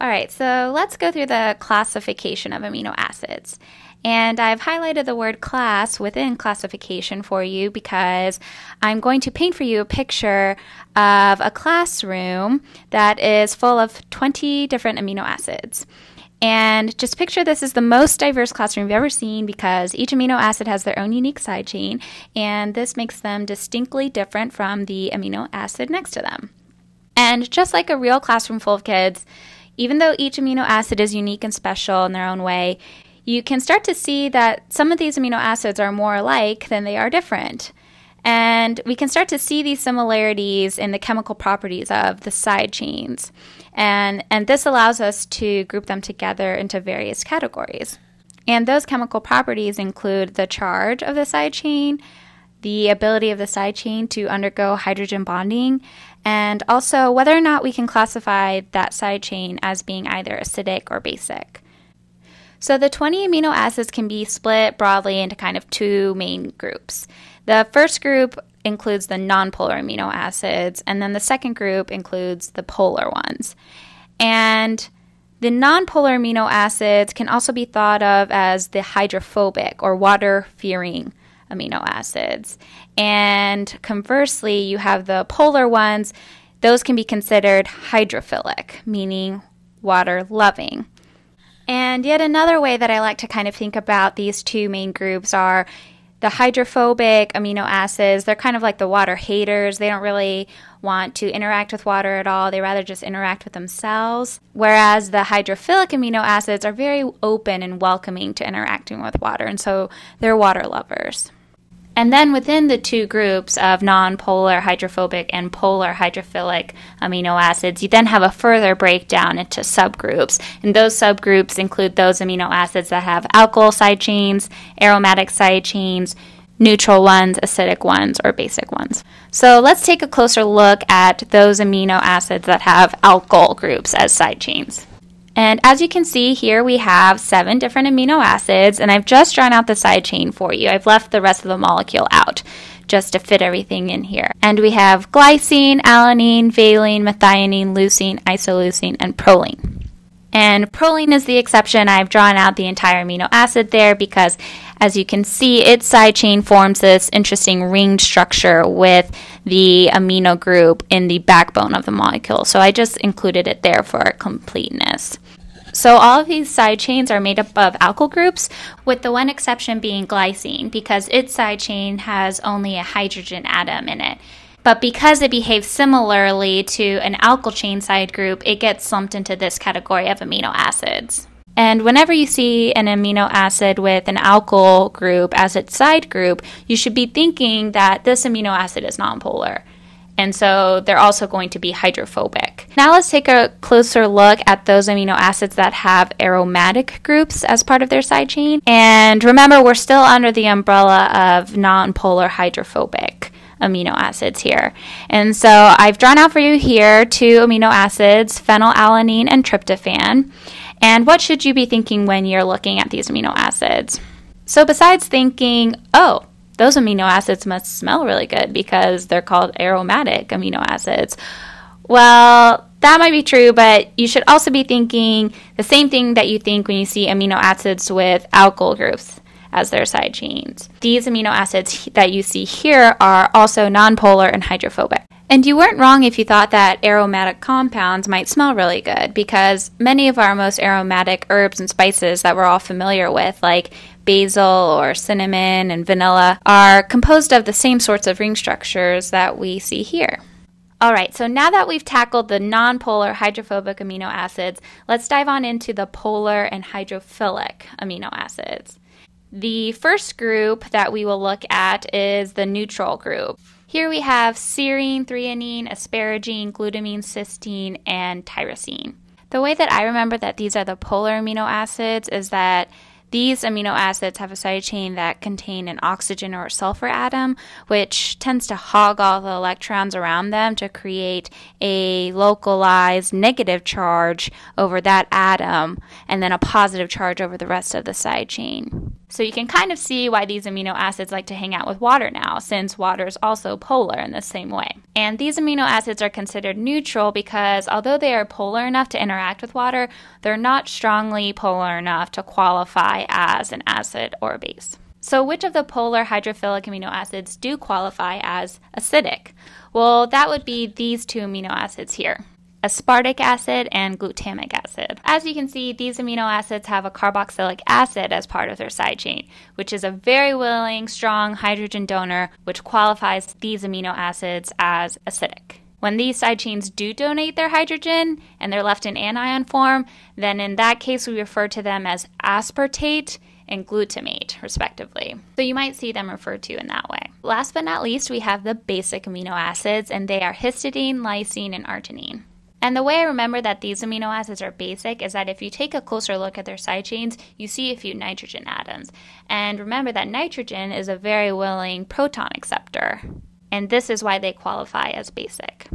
All right, so let's go through the classification of amino acids. And I've highlighted the word class within classification for you because I'm going to paint for you a picture of a classroom that is full of 20 different amino acids. And just picture this is the most diverse classroom you've ever seen because each amino acid has their own unique side chain, and this makes them distinctly different from the amino acid next to them. And just like a real classroom full of kids, even though each amino acid is unique and special in their own way, you can start to see that some of these amino acids are more alike than they are different. And we can start to see these similarities in the chemical properties of the side chains. And, and this allows us to group them together into various categories. And those chemical properties include the charge of the side chain, the ability of the side chain to undergo hydrogen bonding, and also whether or not we can classify that side chain as being either acidic or basic. So the 20 amino acids can be split broadly into kind of two main groups. The first group includes the nonpolar amino acids, and then the second group includes the polar ones. And the nonpolar amino acids can also be thought of as the hydrophobic or water fearing amino acids. And conversely, you have the polar ones. Those can be considered hydrophilic, meaning water loving. And yet another way that I like to kind of think about these two main groups are the hydrophobic amino acids. They're kind of like the water haters. They don't really want to interact with water at all. They rather just interact with themselves. Whereas the hydrophilic amino acids are very open and welcoming to interacting with water. And so they're water lovers. And then within the two groups of nonpolar hydrophobic and polar hydrophilic amino acids, you then have a further breakdown into subgroups. And those subgroups include those amino acids that have alkyl side chains, aromatic side chains, neutral ones, acidic ones, or basic ones. So let's take a closer look at those amino acids that have alkyl groups as side chains. And as you can see here, we have seven different amino acids, and I've just drawn out the side chain for you. I've left the rest of the molecule out just to fit everything in here. And we have glycine, alanine, valine, methionine, leucine, isoleucine, and proline. And proline is the exception. I've drawn out the entire amino acid there because as you can see, its side chain forms this interesting ring structure with the amino group in the backbone of the molecule. So I just included it there for completeness. So all of these side chains are made up of alkyl groups, with the one exception being glycine, because its side chain has only a hydrogen atom in it. But because it behaves similarly to an alkyl chain side group, it gets lumped into this category of amino acids. And whenever you see an amino acid with an alkyl group as its side group, you should be thinking that this amino acid is nonpolar. And so they're also going to be hydrophobic. Now let's take a closer look at those amino acids that have aromatic groups as part of their side chain. And remember, we're still under the umbrella of nonpolar hydrophobic amino acids here. And so I've drawn out for you here two amino acids, phenylalanine and tryptophan. And what should you be thinking when you're looking at these amino acids? So, besides thinking, oh, those amino acids must smell really good because they're called aromatic amino acids. Well, that might be true, but you should also be thinking the same thing that you think when you see amino acids with alkyl groups as their side chains. These amino acids that you see here are also nonpolar and hydrophobic. And you weren't wrong if you thought that aromatic compounds might smell really good, because many of our most aromatic herbs and spices that we're all familiar with, like basil or cinnamon and vanilla, are composed of the same sorts of ring structures that we see here. All right, so now that we've tackled the nonpolar hydrophobic amino acids, let's dive on into the polar and hydrophilic amino acids. The first group that we will look at is the neutral group. Here we have serine, threonine, asparagine, glutamine, cysteine, and tyrosine. The way that I remember that these are the polar amino acids is that these amino acids have a side chain that contain an oxygen or sulfur atom, which tends to hog all the electrons around them to create a localized negative charge over that atom and then a positive charge over the rest of the side chain. So you can kind of see why these amino acids like to hang out with water now, since water is also polar in the same way. And these amino acids are considered neutral because although they are polar enough to interact with water, they're not strongly polar enough to qualify as an acid or a base. So, which of the polar hydrophilic amino acids do qualify as acidic? Well, that would be these two amino acids here aspartic acid and glutamic acid. As you can see, these amino acids have a carboxylic acid as part of their side chain, which is a very willing, strong hydrogen donor which qualifies these amino acids as acidic. When these side chains do donate their hydrogen and they're left in anion form, then in that case we refer to them as aspartate and glutamate, respectively. So you might see them referred to in that way. Last but not least, we have the basic amino acids, and they are histidine, lysine, and arginine. And the way I remember that these amino acids are basic is that if you take a closer look at their side chains, you see a few nitrogen atoms. And remember that nitrogen is a very willing proton acceptor. And this is why they qualify as basic.